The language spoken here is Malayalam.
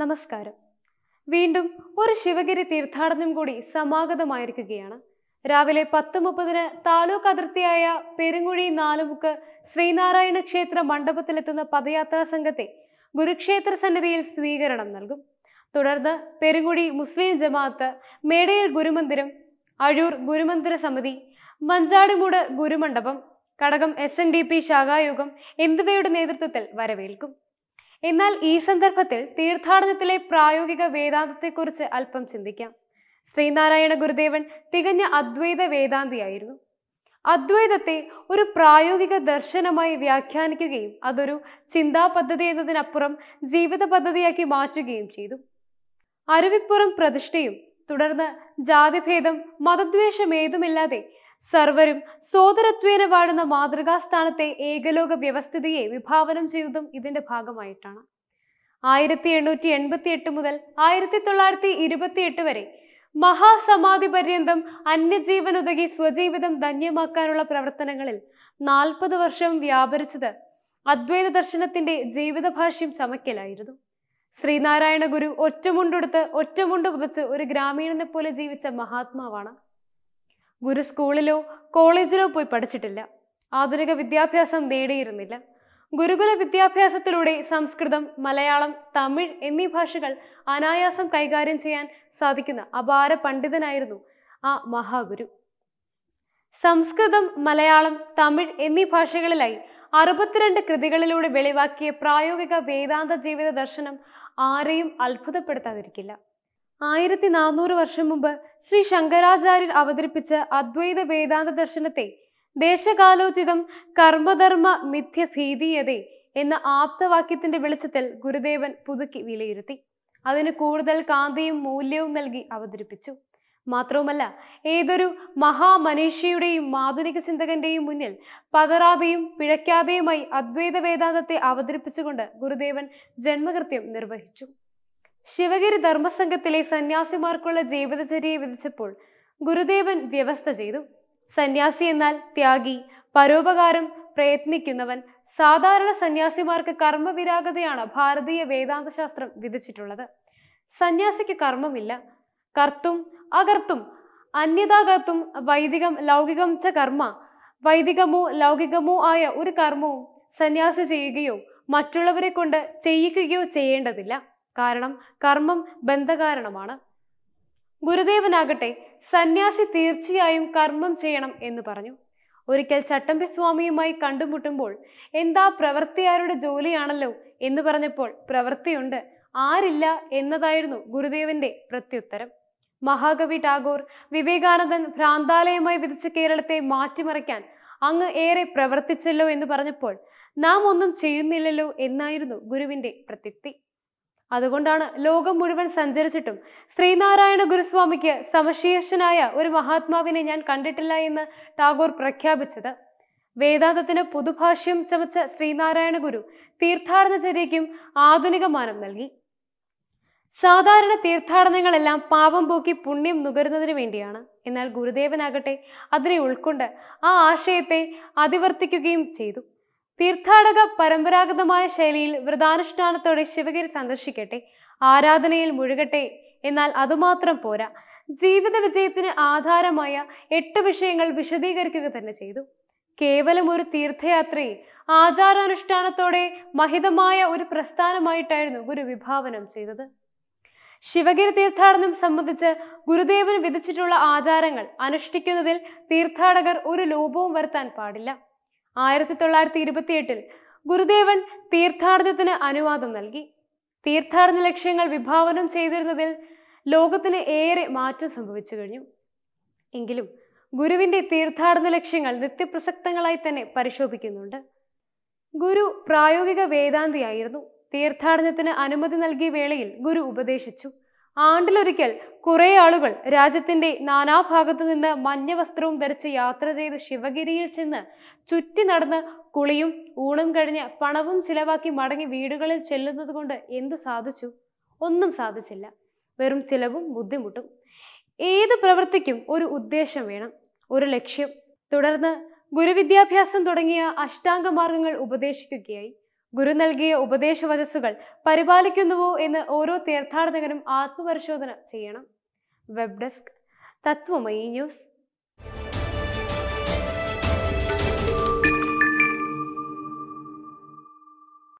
നമസ്കാരം വീണ്ടും ഒരു ശിവഗിരി തീർത്ഥാടനം കൂടി സമാഗതമായിരിക്കുകയാണ് രാവിലെ പത്ത് മുപ്പതിന് താലൂക്ക് അതിർത്തിയായ പെരുങ്ങുഴി നാലുമുക്ക് ശ്രീനാരായണ ക്ഷേത്ര മണ്ഡപത്തിലെത്തുന്ന പദയാത്രാ സംഘത്തെ ഗുരുക്ഷേത്ര സന്നിധിയിൽ സ്വീകരണം നൽകും തുടർന്ന് പെരുങ്ങുഴി മുസ്ലിം ജമാഅത്ത് മേടയിൽ ഗുരുമന്ദിരം അഴൂർ ഗുരുമന്ദിര സമിതി മഞ്ചാടിമൂട് ഗുരുമണ്ഡപം Kadakam S N D P ശാഖായോഗം എന്നിവയുടെ നേതൃത്വത്തിൽ വരവേൽക്കും എന്നാൽ ഈ സന്ദർഭത്തിൽ തീർത്ഥാടനത്തിലെ പ്രായോഗിക വേദാന്തത്തെക്കുറിച്ച് അല്പം ചിന്തിക്കാം ശ്രീനാരായണ ഗുരുദേവൻ തികഞ്ഞ അദ്വൈത വേദാന്തിയായിരുന്നു അദ്വൈതത്തെ ഒരു പ്രായോഗിക ദർശനമായി വ്യാഖ്യാനിക്കുകയും അതൊരു ചിന്താ പദ്ധതി എന്നതിനപ്പുറം ജീവിത പദ്ധതിയാക്കി മാറ്റുകയും ചെയ്തു അരുവിപ്പുറം പ്രതിഷ്ഠയും തുടർന്ന് ജാതിഭേദം മതദ്വേഷം ഏതുമില്ലാതെ സർവരും സോദരത്വേന വാഴുന്ന മാതൃകാസ്ഥാനത്തെ ഏകലോക വ്യവസ്ഥിതിയെ വിഭാവനം ചെയ്തതും ഇതിന്റെ ഭാഗമായിട്ടാണ് ആയിരത്തി എണ്ണൂറ്റി എൺപത്തി എട്ട് മുതൽ ആയിരത്തി തൊള്ളായിരത്തി ഇരുപത്തി എട്ട് വരെ മഹാസമാധി പര്യന്തം അന്യജീവൻ ഉതകി സ്വജീവിതം ധന്യമാക്കാനുള്ള പ്രവർത്തനങ്ങളിൽ നാൽപ്പത് വർഷം വ്യാപരിച്ചത് അദ്വൈത ദർശനത്തിന്റെ ജീവിതഭാഷ്യം ചമക്കലായിരുന്നു ശ്രീനാരായണ ഗുരു ഒറ്റമുണ്ടെടുത്ത് ഒറ്റമുണ്ട് പുതച്ച് ഒരു ഗ്രാമീണനെ പോലെ ജീവിച്ച മഹാത്മാവാണ് ഗുരു സ്കൂളിലോ കോളേജിലോ പോയി പഠിച്ചിട്ടില്ല ആധുനിക വിദ്യാഭ്യാസം നേടിയിരുന്നില്ല ഗുരുകുല വിദ്യാഭ്യാസത്തിലൂടെ സംസ്കൃതം മലയാളം തമിഴ് എന്നീ ഭാഷകൾ അനായാസം കൈകാര്യം ചെയ്യാൻ സാധിക്കുന്ന അപാര പണ്ഡിതനായിരുന്നു ആ മഹാഗുരു സംസ്കൃതം മലയാളം തമിഴ് എന്നീ ഭാഷകളിലായി അറുപത്തിരണ്ട് കൃതികളിലൂടെ വെളിവാക്കിയ പ്രായോഗിക വേദാന്ത ജീവിത ദർശനം ആരെയും അത്ഭുതപ്പെടുത്താതിരിക്കില്ല ആയിരത്തി നാനൂറ് വർഷം മുമ്പ് ശ്രീ ശങ്കരാചാര്യർ അവതരിപ്പിച്ച അദ്വൈത വേദാന്ത ദർശനത്തെ ദേശകാലോചിതം കർമ്മധർമ്മ മിഥ്യഭീതീയതേ എന്ന ആപ്തവാക്യത്തിന്റെ വെളിച്ചത്തിൽ ഗുരുദേവൻ പുതുക്കി വിലയിരുത്തി അതിന് കൂടുതൽ കാന്തിയും മൂല്യവും നൽകി അവതരിപ്പിച്ചു മാത്രവുമല്ല ഏതൊരു മഹാമനീഷിയുടെയും ആധുനിക ചിന്തകന്റെയും മുന്നിൽ പതറാതെയും പിഴയ്ക്കാതെയുമായി അദ്വൈത വേദാന്തത്തെ അവതരിപ്പിച്ചുകൊണ്ട് ഗുരുദേവൻ ജന്മകൃത്യം നിർവഹിച്ചു ശിവഗിരി ധർമ്മസംഘത്തിലെ സന്യാസിമാർക്കുള്ള ജീവിതചര്യയെ വിധിച്ചപ്പോൾ ഗുരുദേവൻ വ്യവസ്ഥ ചെയ്തു സന്യാസി എന്നാൽ ത്യാഗി പരോപകാരം പ്രയത്നിക്കുന്നവൻ സാധാരണ സന്യാസിമാർക്ക് കർമ്മവിരാഗതയാണ് ഭാരതീയ വേദാന്തശാസ്ത്രം വിധിച്ചിട്ടുള്ളത് സന്യാസിക്ക് കർമ്മമില്ല കർത്തും അകർത്തും അന്യതാകർത്തും വൈദികം ലൗകികം ച കർമ്മ വൈദികമോ ലൗകികമോ ആയ ഒരു കർമ്മവും സന്യാസി ചെയ്യുകയോ മറ്റുള്ളവരെ കൊണ്ട് ചെയ്യിക്കുകയോ ചെയ്യേണ്ടതില്ല കാരണം കർമ്മം ബന്ധകാരണമാണ് ഗുരുദേവനാകട്ടെ സന്യാസി തീർച്ചയായും കർമ്മം ചെയ്യണം എന്ന് പറഞ്ഞു ഒരിക്കൽ ചട്ടമ്പി സ്വാമിയുമായി കണ്ടുമുട്ടുമ്പോൾ എന്താ പ്രവൃത്തിയാരുടെ ജോലിയാണല്ലോ എന്ന് പറഞ്ഞപ്പോൾ പ്രവൃത്തിയുണ്ട് ആരില്ല എന്നതായിരുന്നു ഗുരുദേവന്റെ പ്രത്യുത്തരം മഹാകവി ടാഗോർ വിവേകാനന്ദൻ ഭ്രാന്താലയമായി വിധിച്ച കേരളത്തെ മാറ്റിമറിക്കാൻ അങ്ങ് ഏറെ പ്രവർത്തിച്ചല്ലോ എന്ന് പറഞ്ഞപ്പോൾ നാം ഒന്നും ചെയ്യുന്നില്ലല്ലോ എന്നായിരുന്നു ഗുരുവിന്റെ പ്രത്യുക്തി അതുകൊണ്ടാണ് ലോകം മുഴുവൻ സഞ്ചരിച്ചിട്ടും ശ്രീനാരായണ ഗുരുസ്വാമിക്ക് സമശീർഷനായ ഒരു മഹാത്മാവിനെ ഞാൻ കണ്ടിട്ടില്ല എന്ന് ടാഗോർ പ്രഖ്യാപിച്ചത് വേദാന്തത്തിന് പുതുഭാഷ്യം ചമച്ച ശ്രീനാരായണ ഗുരു തീർത്ഥാടനചര്യയ്ക്കും ആധുനിക മാനം നൽകി സാധാരണ തീർത്ഥാടനങ്ങളെല്ലാം പാപം പോക്കി പുണ്യം നുകരുന്നതിന് വേണ്ടിയാണ് എന്നാൽ ഗുരുദേവനാകട്ടെ അതിനെ ഉൾക്കൊണ്ട് ആ ആശയത്തെ അതിവർത്തിക്കുകയും ചെയ്തു തീർത്ഥാടക പരമ്പരാഗതമായ ശൈലിയിൽ വ്രതാനുഷ്ഠാനത്തോടെ ശിവഗിരി സന്ദർശിക്കട്ടെ ആരാധനയിൽ മുഴുകട്ടെ എന്നാൽ അതുമാത്രം പോരാ ജീവിത വിജയത്തിന് ആധാരമായ എട്ട് വിഷയങ്ങൾ വിശദീകരിക്കുക തന്നെ ചെയ്തു കേവലം ഒരു തീർത്ഥയാത്രയെ ആചാരാനുഷ്ഠാനത്തോടെ മഹിതമായ ഒരു പ്രസ്ഥാനമായിട്ടായിരുന്നു ഗുരു വിഭാവനം ചെയ്തത് ശിവഗിരി തീർത്ഥാടനം സംബന്ധിച്ച് ഗുരുദേവന് വിധിച്ചിട്ടുള്ള ആചാരങ്ങൾ അനുഷ്ഠിക്കുന്നതിൽ തീർത്ഥാടകർ ഒരു ലോപവും വരുത്താൻ പാടില്ല ആയിരത്തി തൊള്ളായിരത്തി ഇരുപത്തിയെട്ടിൽ ഗുരുദേവൻ തീർത്ഥാടനത്തിന് അനുവാദം നൽകി തീർത്ഥാടന ലക്ഷ്യങ്ങൾ വിഭാവനം ചെയ്തിരുന്നതിൽ ലോകത്തിന് ഏറെ മാറ്റം സംഭവിച്ചു കഴിഞ്ഞു എങ്കിലും ഗുരുവിന്റെ തീർത്ഥാടന ലക്ഷ്യങ്ങൾ നിത്യപ്രസക്തങ്ങളായി തന്നെ പരിശോധിക്കുന്നുണ്ട് ഗുരു പ്രായോഗിക വേദാന്തിയായിരുന്നു തീർത്ഥാടനത്തിന് അനുമതി നൽകിയ വേളയിൽ ഗുരു ഉപദേശിച്ചു ആണ്ടിലൊരിക്കൽ കുറേ ആളുകൾ രാജ്യത്തിന്റെ നാനാഭാഗത്തു നിന്ന് മഞ്ഞ വസ്ത്രവും ധരിച്ച് യാത്ര ചെയ്ത് ശിവഗിരിയിൽ ചെന്ന് ചുറ്റി നടന്ന് കുളിയും ഊണും കഴിഞ്ഞ് പണവും ചിലവാക്കി മടങ്ങി വീടുകളിൽ ചെല്ലുന്നത് കൊണ്ട് എന്തു സാധിച്ചു ഒന്നും സാധിച്ചില്ല വെറും ചിലവും ബുദ്ധിമുട്ടും ഏത് പ്രവൃത്തിക്കും ഒരു ഉദ്ദേശം വേണം ഒരു ലക്ഷ്യം തുടർന്ന് ഗുരുവിദ്യാഭ്യാസം തുടങ്ങിയ അഷ്ടാംഗ മാർഗങ്ങൾ ഉപദേശിക്കുകയായി ഗുരു നൽകിയ വചസ്സുകൾ പരിപാലിക്കുന്നുവോ എന്ന് ഓരോ തീർത്ഥാടകരും ആത്മപരിശോധന ചെയ്യണം വെബ് ഡെസ്ക് തത്വമയി ന്യൂസ്